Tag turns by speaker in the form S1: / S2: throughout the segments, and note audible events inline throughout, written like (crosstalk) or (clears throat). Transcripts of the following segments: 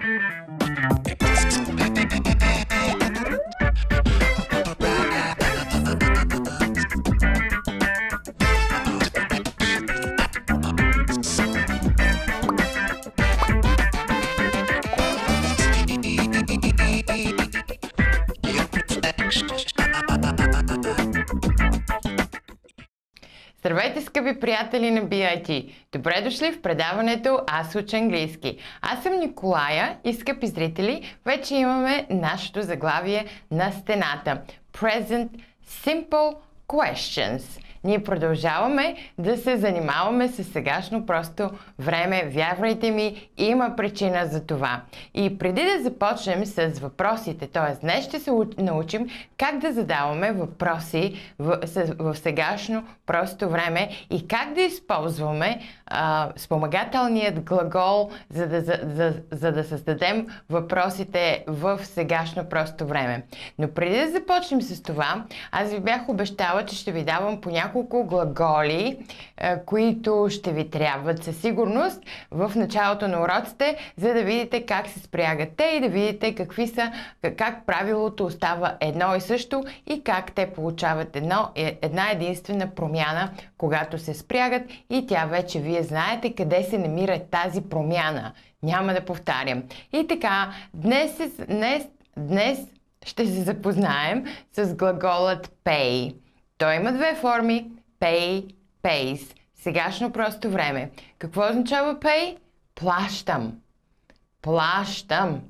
S1: Thank you. скъпи приятели на BIT! Добре дошли в предаването Аз уча английски. Аз съм Николая и скъпи зрители, вече имаме нашето заглавие на стената. Present Simple Questions – ние продължаваме да се занимаваме с сегашно просто време. Вярвайте ми, има причина за това. И преди да започнем с въпросите, т.е. днес ще се научим как да задаваме въпроси в, в сегашно просто време и как да използваме а, спомагателният глагол, за да, за, за, за да създадем въпросите в сегашно просто време. Но преди да започнем с това, аз ви бях обещала, че ще ви давам по няколко глаголи, а, които ще ви трябват със сигурност в началото на уроците, за да видите как се спрягат те и да видите какви са, как правилото остава едно и също и как те получават едно, е, една единствена промяна когато се спрягат и тя вече вие знаете къде се намира тази промяна. Няма да повтарям. И така, днес, днес, днес ще се запознаем с глаголът pay. Той има две форми pay, pays. Сегашно просто време. Какво означава pay? Плащам. Плащам.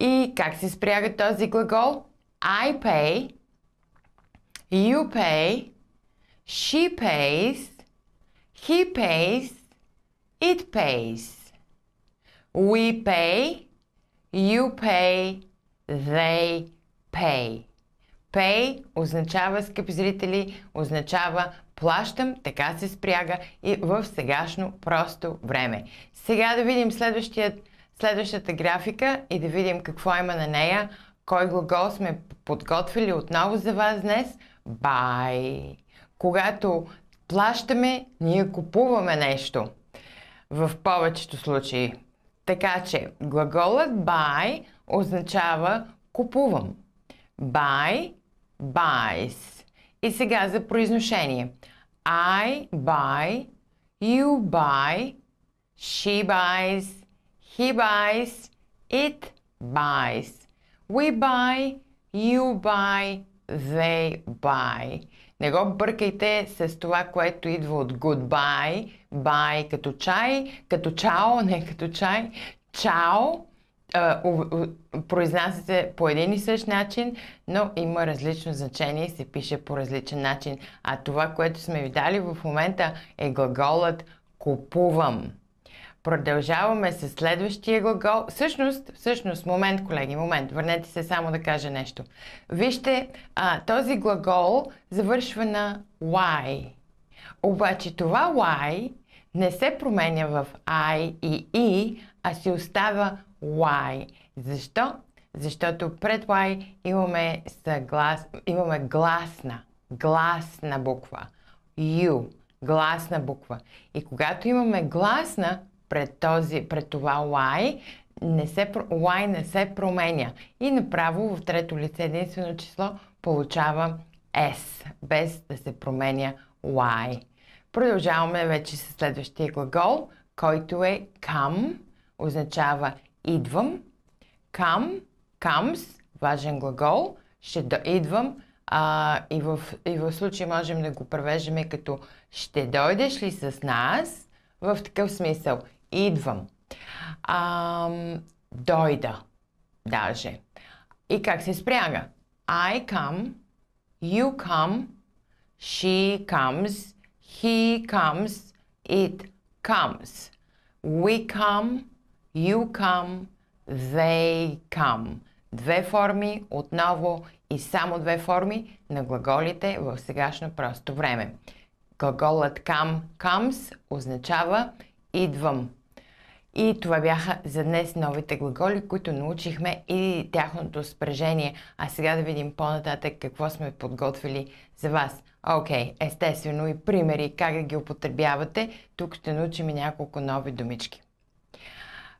S1: И как се спряга този глагол? I pay, you pay, She pays, he pays, it pays. We pay, you pay, they pay. Pay означава, скъпи зрители, означава плащам, така се спряга и в сегашно просто време. Сега да видим следващата графика и да видим какво има на нея, кой глагол сме подготвили отново за вас днес. Bye! когато плащаме, ние купуваме нещо. В повечето случаи. Така че глаголът buy означава купувам. Buy, buys. И сега за произношение. I buy, you buy, she buys, he buys, it buys. We buy, you buy, they buy. Не го бъркайте с това, което идва от goodbye, bye като чай, като чао, (laughs) не като чай, чао. Произнася се по един и същ начин, но има различно значение и се пише по различен начин. А това, което сме видали в момента е глаголът купувам. Продължаваме с следващия глагол. Всъщност, всъщност, момент, колеги, момент, върнете се само да кажа нещо. Вижте, а, този глагол завършва на why. Обаче това why не се променя в I и E, а си остава Y. Защо? Защото пред Y имаме, съглас... имаме гласна, гласна буква. U, гласна буква. И когато имаме гласна, пред, този, пред това why, не се, y не се променя. И направо в трето лице единствено число получава s, без да се променя y. Продължаваме вече с следващия глагол, който е come, означава идвам. Come, comes, важен глагол, ще идвам. А, и, в, и в случай можем да го превеждаме като ще дойдеш ли с нас? В такъв смисъл идвам. А, дойда, даже. И как се спряга? I come, you come, she comes, he comes, it comes. We come, you come, they come. Две форми, отново и само две форми на глаголите в сегашно просто време. Глаголът come, comes означава идвам, и това бяха за днес новите глаголи, които научихме и тяхното спрежение. А сега да видим по-нататък какво сме подготвили за вас. Окей, okay, естествено и примери как да ги употребявате. Тук ще научим и няколко нови думички.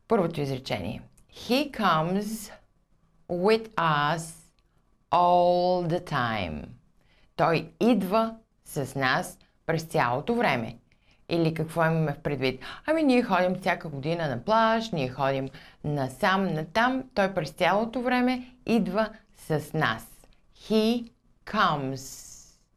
S1: Първото изречение. He comes with us all the time. Той идва с нас през цялото време. Или какво имаме в предвид? Ами ние ходим всяка година на плаж, ние ходим насам, натам. Той през цялото време идва с нас. He comes.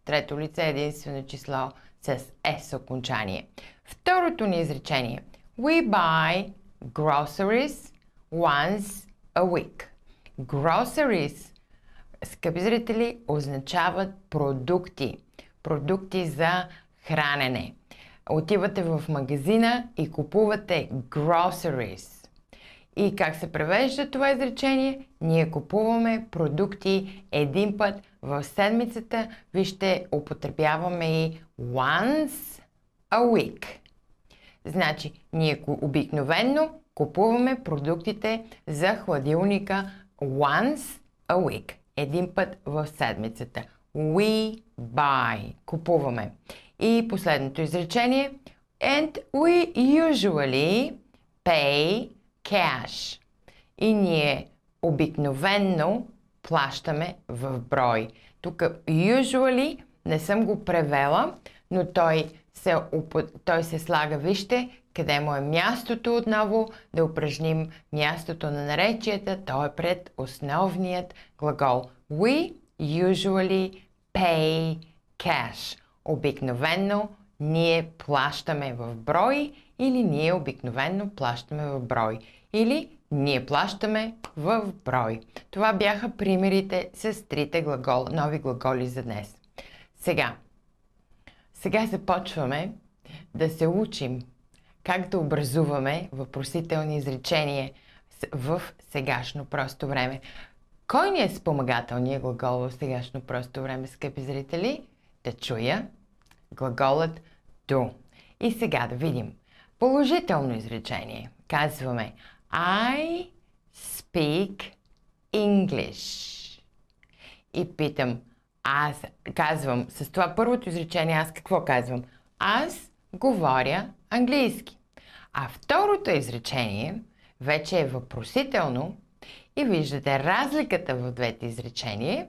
S1: Трето лице е единствено число с S окончание. Второто ни изречение. We buy groceries once a week. Groceries, скъпи зрители, означават продукти. Продукти за хранене. Отивате в магазина и купувате groceries. И как се превежда това изречение? Ние купуваме продукти един път в седмицата. Вижте, употребяваме и once a week. Значи, ние обикновенно купуваме продуктите за хладилника once a week. Един път в седмицата. We buy. Купуваме. И последното изречение. And we usually pay cash. И ние обикновенно плащаме в брой. Тук usually не съм го превела, но той се, той се слага, вижте, къде му е мястото отново, да упражним мястото на наречията, то е пред основният глагол. We usually pay cash. Обикновенно ние плащаме в брой или ние обикновенно плащаме в брой. Или ние плащаме в брой. Това бяха примерите с трите глагол, нови глаголи за днес. Сега, сега започваме да се учим как да образуваме въпросителни изречения в сегашно просто време. Кой ни е спомагателният глагол в сегашно просто време, скъпи зрители? да чуя, глаголът do. И сега да видим. Положително изречение. Казваме I speak English. И питам, аз казвам, с това първото изречение аз какво казвам? Аз говоря английски. А второто изречение вече е въпросително и виждате разликата в двете изречения.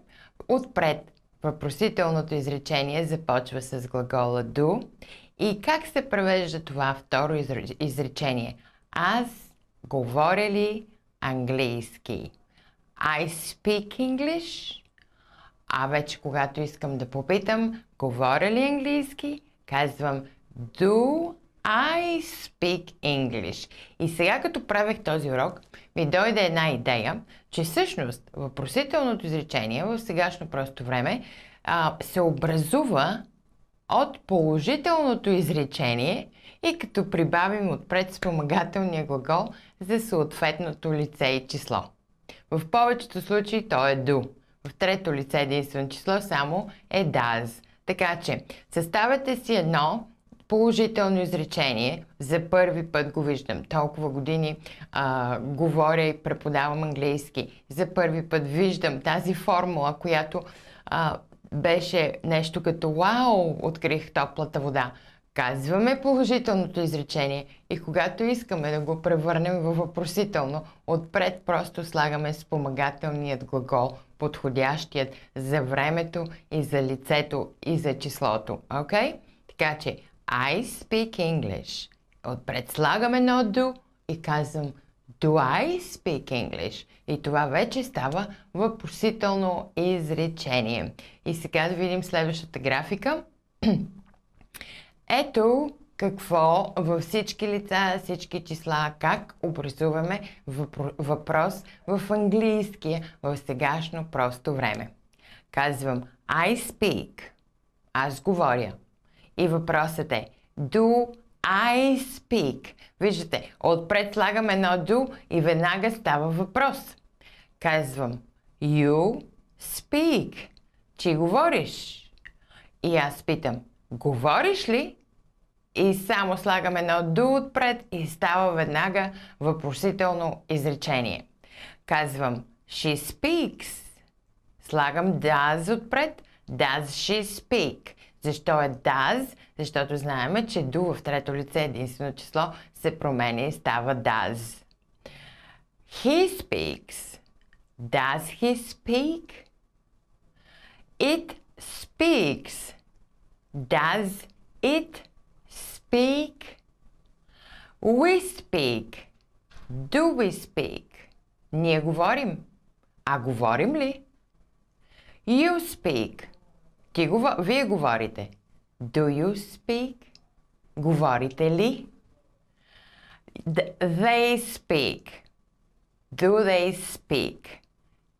S1: Отпред Въпросителното изречение започва с глагола do. И как се превежда това второ изречение? Аз говоря ли английски? I speak English. А вече когато искам да попитам, говоря ли английски, казвам Do I speak English. И сега като правех този урок, ми дойде една идея, че всъщност въпросителното изречение в сегашно просто време а, се образува от положителното изречение и като прибавим отпред спомагателния глагол за съответното лице и число. В повечето случаи то е do. В трето лице единствено число само е does. Така че, съставете си едно положително изречение. За първи път го виждам. Толкова години а, говоря и преподавам английски. За първи път виждам тази формула, която а, беше нещо като «Вау! Открих топлата вода!» Казваме положителното изречение и когато искаме да го превърнем във въпросително, отпред просто слагаме спомагателният глагол, подходящият за времето и за лицето и за числото. Окей? Okay? Така че I speak English. Отпред слагам едно do и казвам Do I speak English? И това вече става въпросително изречение. И сега да видим следващата графика. (clears throat) Ето какво във всички лица, всички числа, как образуваме въпрос в английския в сегашно просто време. Казвам I speak. Аз говоря. И въпросът е Do I speak? Виждате, отпред слагам едно do и веднага става въпрос. Казвам You speak. Чи говориш? И аз питам Говориш ли? И само слагам едно do отпред и става веднага въпросително изречение. Казвам She speaks. Слагам does отпред. Does she speak? Защо е does? Защото знаеме, че ду в трето лице единствено число се променя и става does. He speaks. Does he speak? It speaks. Does it speak? We speak. Do we speak? Ние говорим. А говорим ли? You speak. Ти, вие говорите. Do you speak? Говорите ли? They speak. Do they speak?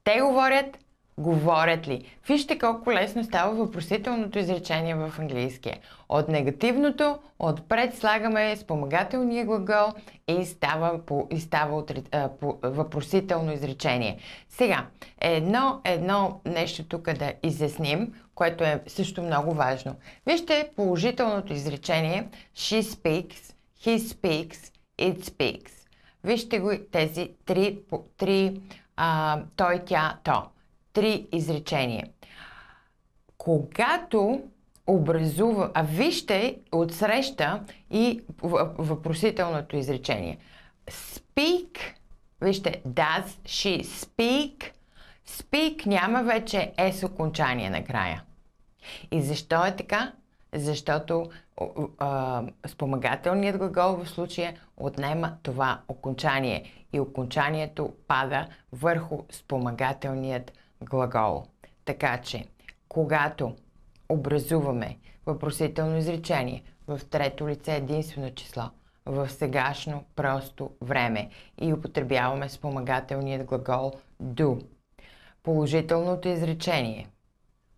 S1: Те говорят, говорят ли? Вижте колко лесно става въпросителното изречение в английския. От негативното, отпред слагаме спомагателния глагол и става, по, и става от, а, по, въпросително изречение. Сега, едно, едно нещо тук да изясним което е също много важно. Вижте положителното изречение She speaks, he speaks, it speaks. Вижте го тези три, три а, той, тя, то. Три изречения. Когато образува, а вижте отсреща и въпросителното изречение. Speak, вижте, does she speak Speak няма вече S окончание накрая. И защо е така? Защото а, спомагателният глагол в случая отнема това окончание и окончанието пада върху спомагателният глагол. Така че, когато образуваме въпросително изречение в трето лице единствено число, в сегашно просто време и употребяваме спомагателният глагол do Положителното изречение.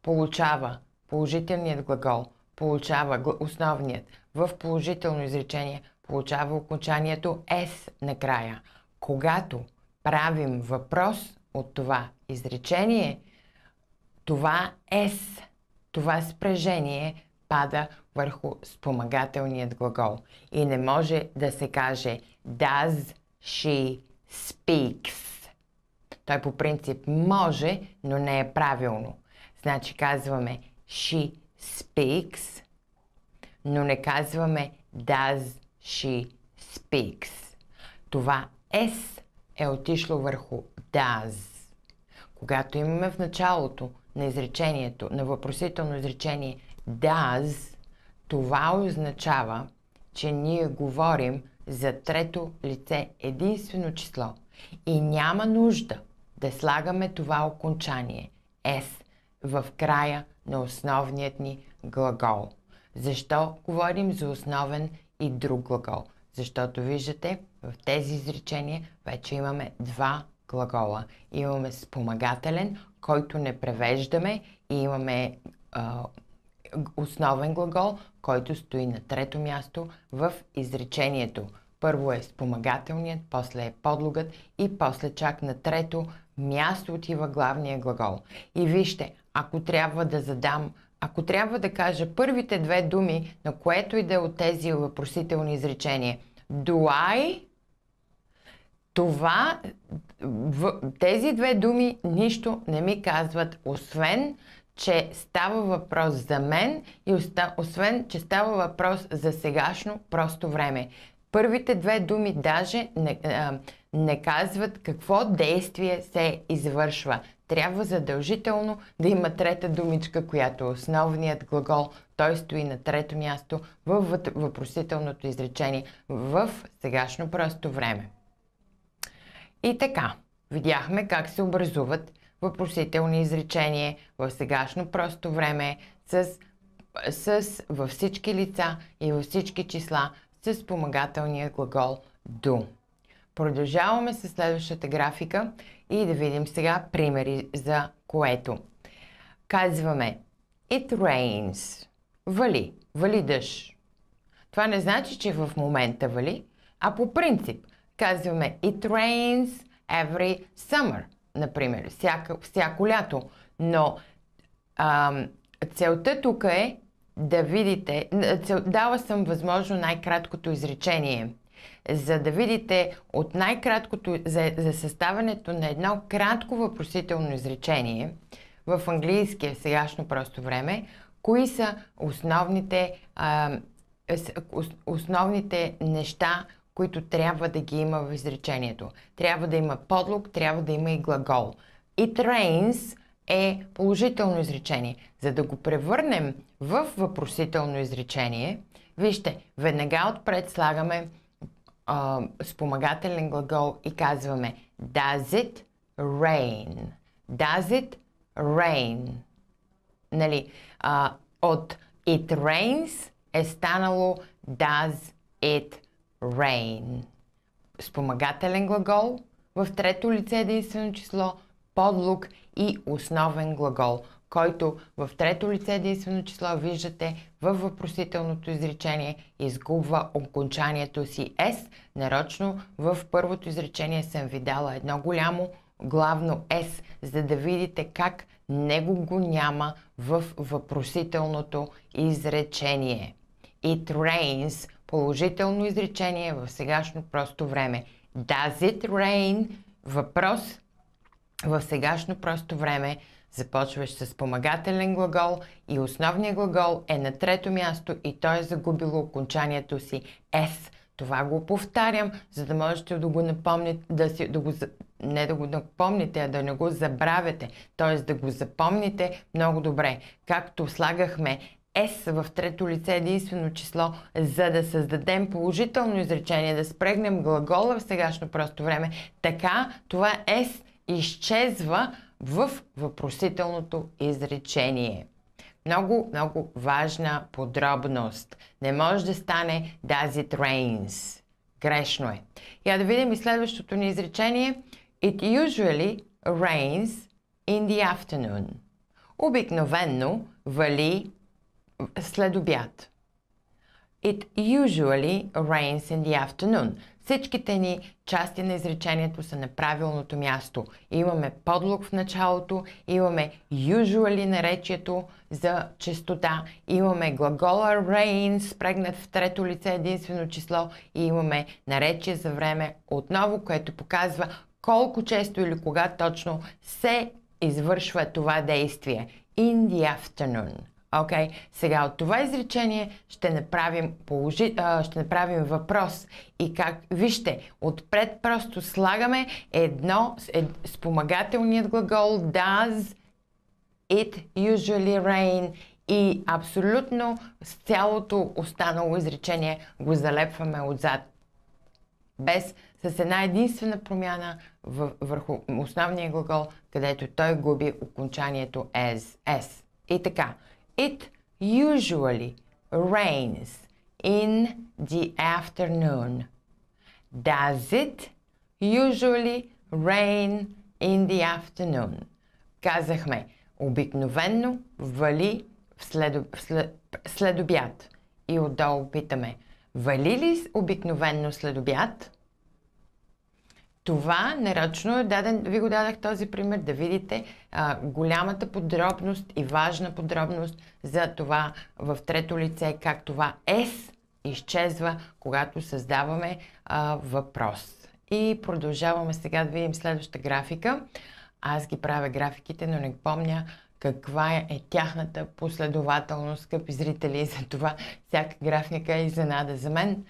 S1: Получава. Положителният глагол. Получава основният. В положително изречение получава окончанието S накрая. Когато правим въпрос от това изречение, това S, това спрежение пада върху спомагателният глагол. И не може да се каже Does she speaks? Той по принцип може, но не е правилно. Значи казваме she speaks, но не казваме does she speaks. Това S е отишло върху does. Когато имаме в началото на изречението, на въпросително изречение does, това означава, че ние говорим за трето лице единствено число и няма нужда да слагаме това окончание S в края на основният ни глагол. Защо говорим за основен и друг глагол? Защото виждате, в тези изречения вече имаме два глагола. Имаме спомагателен, който не превеждаме и имаме а, основен глагол, който стои на трето място в изречението. Първо е спомагателният, после е подлогът и после чак на трето място отива главния глагол. И вижте, ако трябва да задам, ако трябва да кажа първите две думи, на което и да е от тези въпросителни изречения, do I, това, в, тези две думи нищо не ми казват, освен, че става въпрос за мен и освен, че става въпрос за сегашно просто време. Първите две думи даже не, а, не казват какво действие се извършва. Трябва задължително да има трета думичка, която е основният глагол. Той стои на трето място в въпросителното изречение в сегашно просто време. И така, видяхме как се образуват въпросителни изречения в сегашно просто време с, с във всички лица и във всички числа с спомагателния глагол do. Продължаваме с следващата графика и да видим сега примери за което. Казваме It rains. Вали. Вали дъжд. Това не значи, че в момента вали, а по принцип казваме It rains every summer. Например, всяко, всяко лято. Но ам, целта тук е да видите, цел, дала съм възможно най-краткото изречение – за да видите от най-краткото, за, за съставането на едно кратко въпросително изречение в английския в сегашно просто време, кои са основните, а, основните неща, които трябва да ги има в изречението. Трябва да има подлог, трябва да има и глагол. It rains е положително изречение. За да го превърнем в въпросително изречение, вижте, веднага отпред слагаме спомагателен глагол и казваме Does it rain? Does it rain? Нали, а, от It rains е станало Does it rain? Спомагателен глагол в трето лице е единствено число, подлук и основен глагол който в трето лице единствено число виждате във въпросителното изречение изгубва окончанието си S. Нарочно в първото изречение съм ви дала едно голямо главно S, за да видите как него го няма в въпросителното изречение. It rains – положително изречение в сегашно просто време. Does it rain – въпрос в сегашно просто време – Започваш с помагателен глагол и основният глагол е на трето място и той е загубило окончанието си S. Това го повтарям, за да можете да го напомните, да си, да го, не да го напомните, а да не го забравяте, т.е. да го запомните много добре. Както слагахме S в трето лице единствено число, за да създадем положително изречение, да спрегнем глагола в сегашно просто време, така това S изчезва в въпросителното изречение. Много, много важна подробност. Не може да стане does it rains. Грешно е. Я да видим и следващото ни изречение. It usually rains in the afternoon. Обикновенно вали след обяд. It usually rains in the afternoon. Всичките ни части на изречението са на правилното място. Имаме подлог в началото, имаме usually наречието за честота, имаме глагола rain, спрегнат в трето лице единствено число и имаме наречие за време отново, което показва колко често или кога точно се извършва това действие. In the afternoon. Окей, okay. сега от това изречение ще направим, положи, а, ще направим въпрос. И как, вижте, отпред просто слагаме едно, ед, спомагателният глагол does it usually rain и абсолютно с цялото останало изречение го залепваме отзад. Без с една единствена промяна върху основния глагол, където той губи окончанието as. as. И така. It usually rains in the afternoon. Does it usually rain in the afternoon? Казахме, обикновенно вали в след, в след, след обяд. И отдолу питаме, вали ли обикновенно след обяд? Това нарочно е даден, ви го дадах този пример, да видите а, голямата подробност и важна подробност за това в трето лице, как това S изчезва, когато създаваме а, въпрос. И продължаваме сега да видим следващата графика. Аз ги правя графиките, но не помня каква е тяхната последователност, скъпи зрители, (laughs) за това всяка графика е изненада за мен.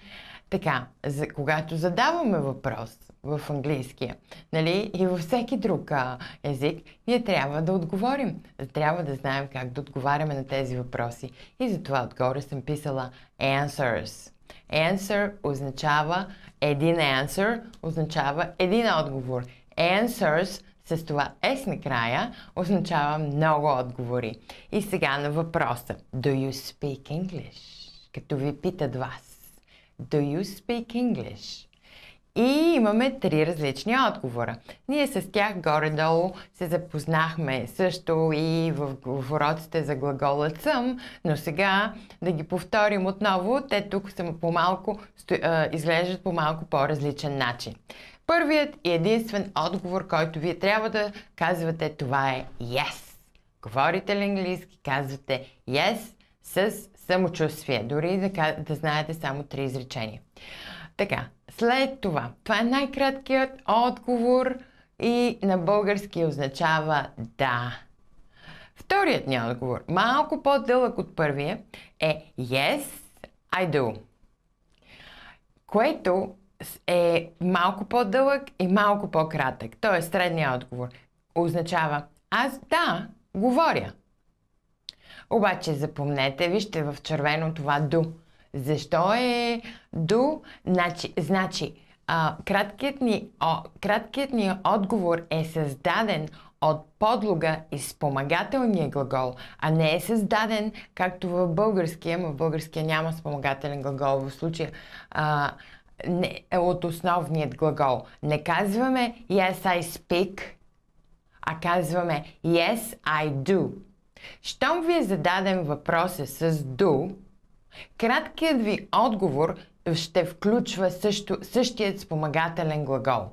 S1: Така, за, когато задаваме въпрос, в английския, нали, и във всеки друг а, език, ние трябва да отговорим. Трябва да знаем как да отговаряме на тези въпроси. И затова отгоре съм писала answers. Answer означава един answer, означава един отговор. Answers с това S края означава много отговори. И сега на въпроса. Do you speak English? Като ви питат вас. Do you speak English? И имаме три различни отговора. Ние с тях горе-долу се запознахме също и в, в за глаголът съм, но сега да ги повторим отново, те тук са по-малко, изглеждат по малко по-различен начин. Първият и единствен отговор, който вие трябва да казвате, това е yes. Говорите ли английски, казвате yes с самочувствие, дори да, да знаете само три изречения. Така, след това, това е най-краткият отговор и на български означава да. Вторият ни отговор, малко по-дълъг от първия, е Yes, I do. Което е малко по-дълъг и малко по-кратък. Т.е. средният отговор означава аз да, говоря. Обаче запомнете, вижте в червено това do – защо е до? Значи, значи а, краткият, ни, о, краткият ни отговор е създаден от подлога и спомагателния глагол, а не е създаден както в българския, но в българския няма спомагателен глагол в случая. А, не, е от основният глагол. Не казваме yes I speak, а казваме yes I do. Щом ви е зададен въпроса с do, Краткият ви отговор ще включва също, същият спомагателен глагол.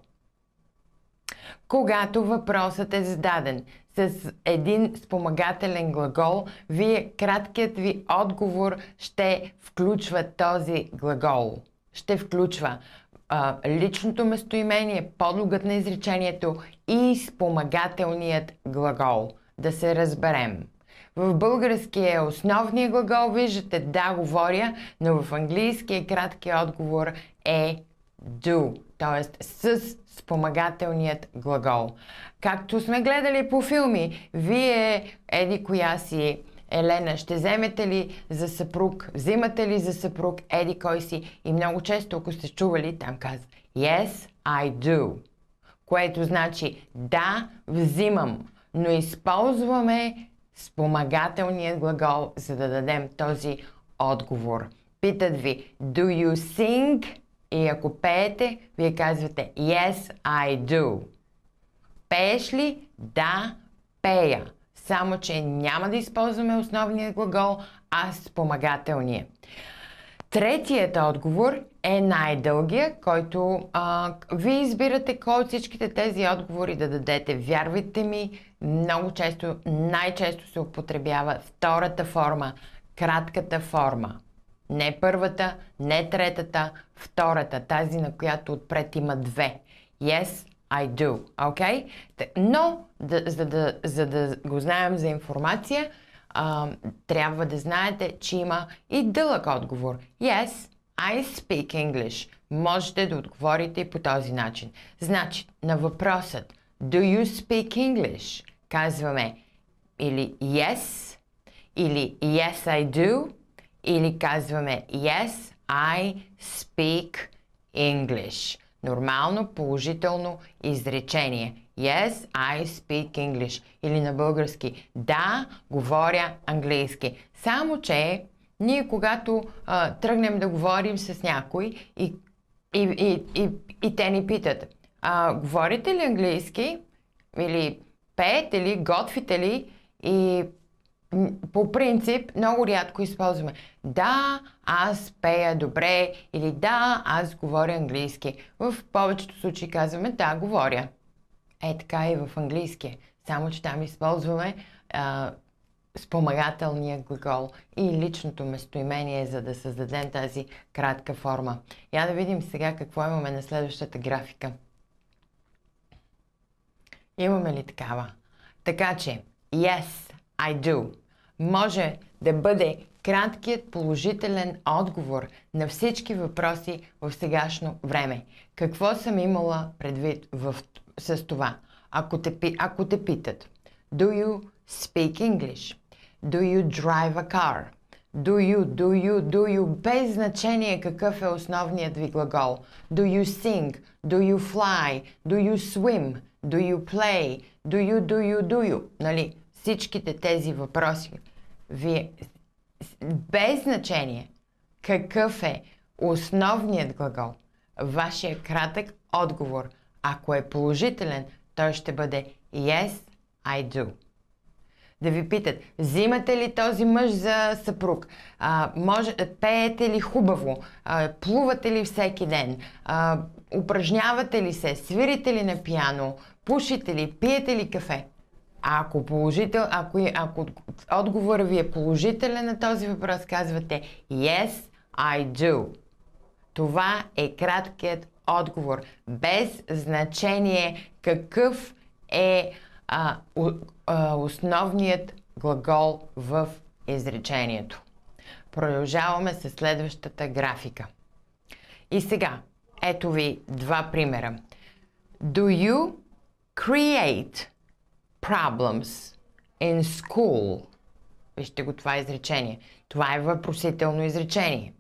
S1: Когато въпросът е зададен с един спомагателен глагол, вие краткият ви отговор ще включва този глагол. Ще включва а, личното местоимение, подлогът на изречението и спомагателният глагол. Да се разберем. В българския е основния глагол, виждате да говоря, но в английския е краткият отговор е do, т.е. с спомагателният глагол. Както сме гледали по филми, вие, еди коя си Елена, ще вземете ли за съпруг, взимате ли за съпруг, еди кой си. И много често, ако сте чували, там казва Yes, I do. Което значи да, взимам. Но използваме спомагателният глагол, за да дадем този отговор. Питат ви, do you sing? И ако пеете, вие казвате Yes, I do. Пееш ли? Да, пея. Само, че няма да използваме основния глагол, а спомагателния. Третият отговор е най-дългия, който а, вие избирате кой от всичките тези отговори да дадете. Вярвайте ми, много често, най-често се употребява втората форма, кратката форма. Не първата, не третата, втората, тази на която отпред има две. Yes, I do. Okay? Но, да, за, да, за да го знаем за информация, а, трябва да знаете, че има и дълъг отговор. Yes, I speak English. Можете да отговорите и по този начин. Значи, на въпросът Do you speak English? Казваме или Yes, или Yes, I do, или казваме Yes, I speak English. Нормално положително изречение. Yes, I speak English. Или на български. Да, говоря английски. Само, че ние когато а, тръгнем да говорим с някой и, и, и, и, и те ни питат, а, говорите ли английски? Или пеете ли? Готвите ли? И по принцип много рядко използваме. Да, аз пея добре или да, аз говоря английски. В повечето случаи казваме да, говоря. Е така е и в английски. Само, че там използваме а, спомагателния глагол и личното местоимение, за да създадем тази кратка форма. Я да видим сега какво имаме на следващата графика. Имаме ли такава? Така че, yes, I do, може да бъде краткият положителен отговор на всички въпроси в сегашно време. Какво съм имала предвид в с това. Ако те, ако те питат, do you speak English? Do you drive a car? Do you, do you, do you, без значение какъв е основният ви глагол. Do you sing? Do you fly? Do you swim? Do you play? Do you, do you, do you? Нали? Всичките тези въпроси. Вие, без значение какъв е основният глагол, вашия кратък отговор – ако е положителен, той ще бъде Yes, I do. Да ви питат, взимате ли този мъж за съпруг? А, може, пеете ли хубаво? А, плувате ли всеки ден? А, упражнявате ли се? Свирите ли на пиано? Пушите ли? Пиете ли кафе? А ако, положител, ако, е, ако отговора ви е положителен на този въпрос, казвате Yes, I do. Това е краткият отговор, без значение какъв е а, у, а, основният глагол в изречението. Продължаваме с следващата графика. И сега, ето ви два примера. Do you create problems in school? Вижте го това изречение. Това е въпросително изречение.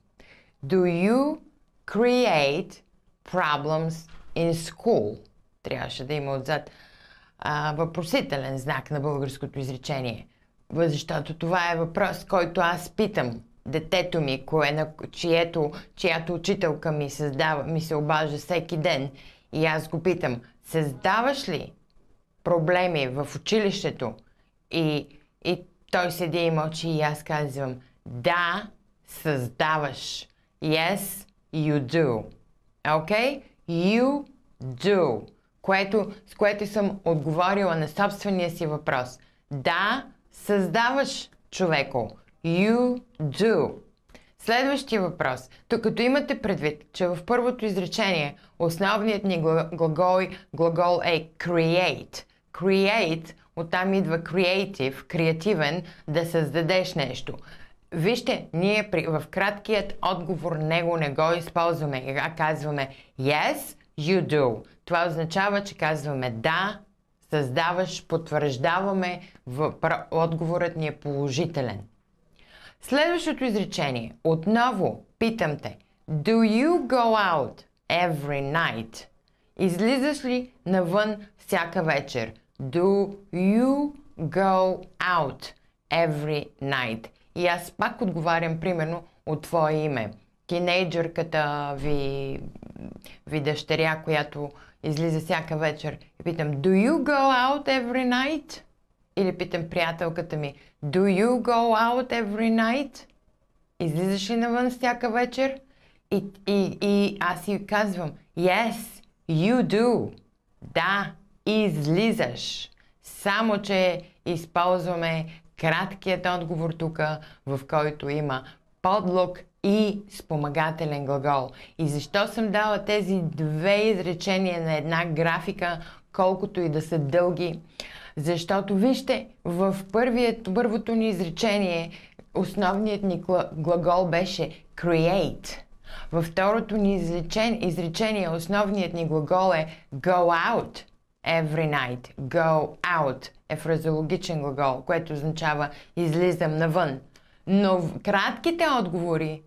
S1: Do you create problems in school. Трябваше да има отзад а, въпросителен знак на българското изречение. Защото това е въпрос, който аз питам детето ми, кое, на, чието, чиято учителка ми, създава, ми се обажда всеки ден. И аз го питам, създаваш ли проблеми в училището? И, и той седи и мълчи и аз казвам, да, създаваш. Yes, you do. Окей? Okay? You do. Което, с което съм отговорила на собствения си въпрос. Да, създаваш човеко. You do. Следващия въпрос. Тук като имате предвид, че в първото изречение основният ни глагол, глагол е create. Create, оттам идва creative, креативен, да създадеш нещо. Вижте, ние при, в краткият отговор него не го използваме, а казваме yes, you do. Това означава, че казваме да, създаваш, потвърждаваме, про, отговорът ни е положителен. Следващото изречение. Отново питам те. Do you go out every night? Излизаш ли навън всяка вечер? Do you go out every night? И аз пак отговарям, примерно, от твое име. Тинейджърката ви, ви дъщеря, която излиза всяка вечер и питам Do you go out every night? Или питам приятелката ми Do you go out every night? Излизаш ли навън всяка вечер? И, и, и аз си казвам Yes, you do. Да, излизаш. Само, че използваме краткият отговор тук, в който има подлог и спомагателен глагол. И защо съм дала тези две изречения на една графика, колкото и да са дълги? Защото вижте, в първият, първото ни изречение основният ни глагол беше create. Във второто ни изречение, изречение основният ни глагол е go out every night. Go out е фразеологичен глагол, което означава излизам навън. Но кратките отговори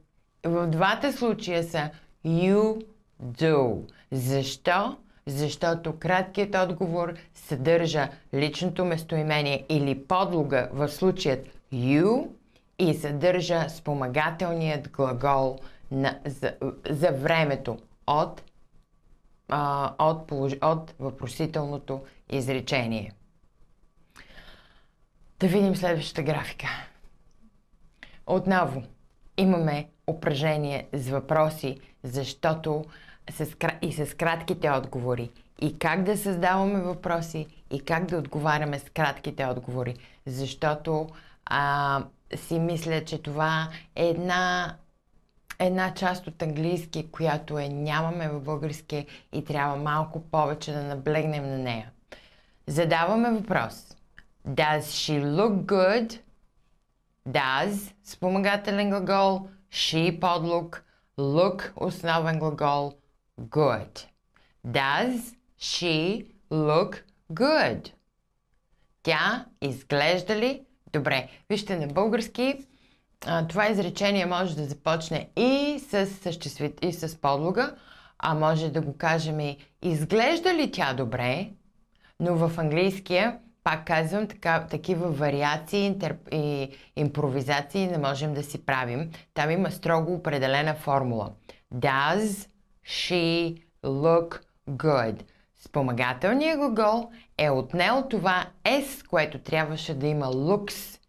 S1: в двата случая са you do. Защо? Защото краткият отговор съдържа личното местоимение или подлога в случаят you и съдържа спомагателният глагол на, за, за времето от, а, от, от въпросителното изречение. Да видим следващата графика. Отново имаме упражнение с въпроси, защото и с кратките отговори. И как да създаваме въпроси, и как да отговаряме с кратките отговори. Защото а, си мисля, че това е една, една част от английски, която е нямаме в български и трябва малко повече да наблегнем на нея. Задаваме въпрос – Does she look good? Does – спомагателен глагол, she – подлук, look – основен глагол, good. Does she look good? Тя изглежда ли добре? Вижте на български, това изречение може да започне и с, съществит, и с подлога, а може да го кажем и изглежда ли тя добре, но в английския пак казвам, така, такива вариации интерп... и импровизации не можем да си правим. Там има строго определена формула. Does she look good? Спомагателният глагол е отнел това S, което трябваше да има looks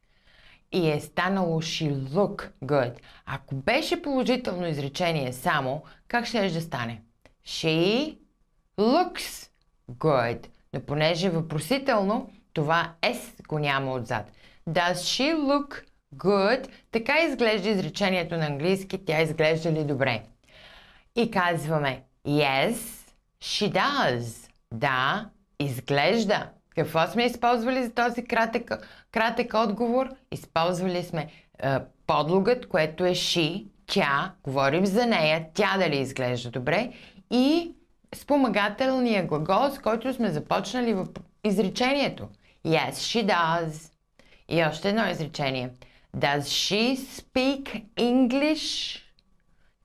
S1: и е станало she look good. Ако беше положително изречение само, как ще да стане? She looks good. Но понеже е въпросително, това S го няма отзад. Does she look good? Така изглежда изречението на английски. Тя изглежда ли добре? И казваме Yes, she does. Да, изглежда. Какво сме използвали за този кратък, кратък отговор? Използвали сме е, подлогът, което е she, тя, говорим за нея, тя дали изглежда добре и спомагателния глагол, с който сме започнали в изречението. Yes, she does. И още едно изречение. Does she speak English?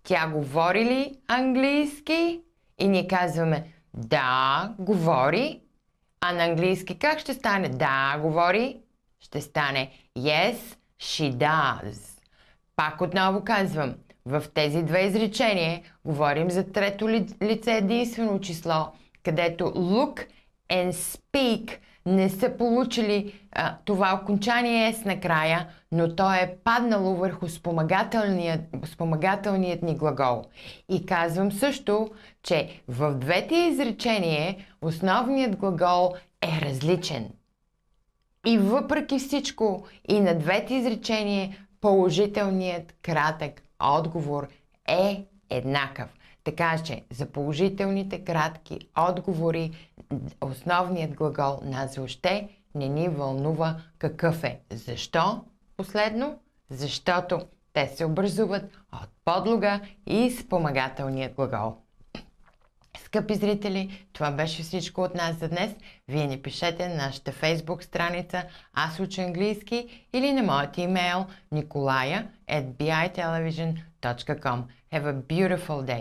S1: Тя говори ли английски? И ние казваме да, говори. А на английски как ще стане? Да, говори. Ще стане Yes, she does. Пак отново казвам, в тези две изречения говорим за трето лице единствено число, където look and speak – не са получили а, това окончание с накрая, но то е паднало върху спомагателният, спомагателният ни глагол. И казвам също, че в двете изречения основният глагол е различен. И въпреки всичко, и на двете изречения положителният кратък отговор е еднакъв. Така че за положителните кратки отговори основният глагол нас още не ни вълнува какъв е. Защо? Последно, защото те се образуват от подлога и спомагателният глагол. Скъпи зрители, това беше всичко от нас за днес. Вие ни пишете на нашата фейсбук страница Аз уча английски или на моят имейл николая at bitelevision.com. Have a beautiful day!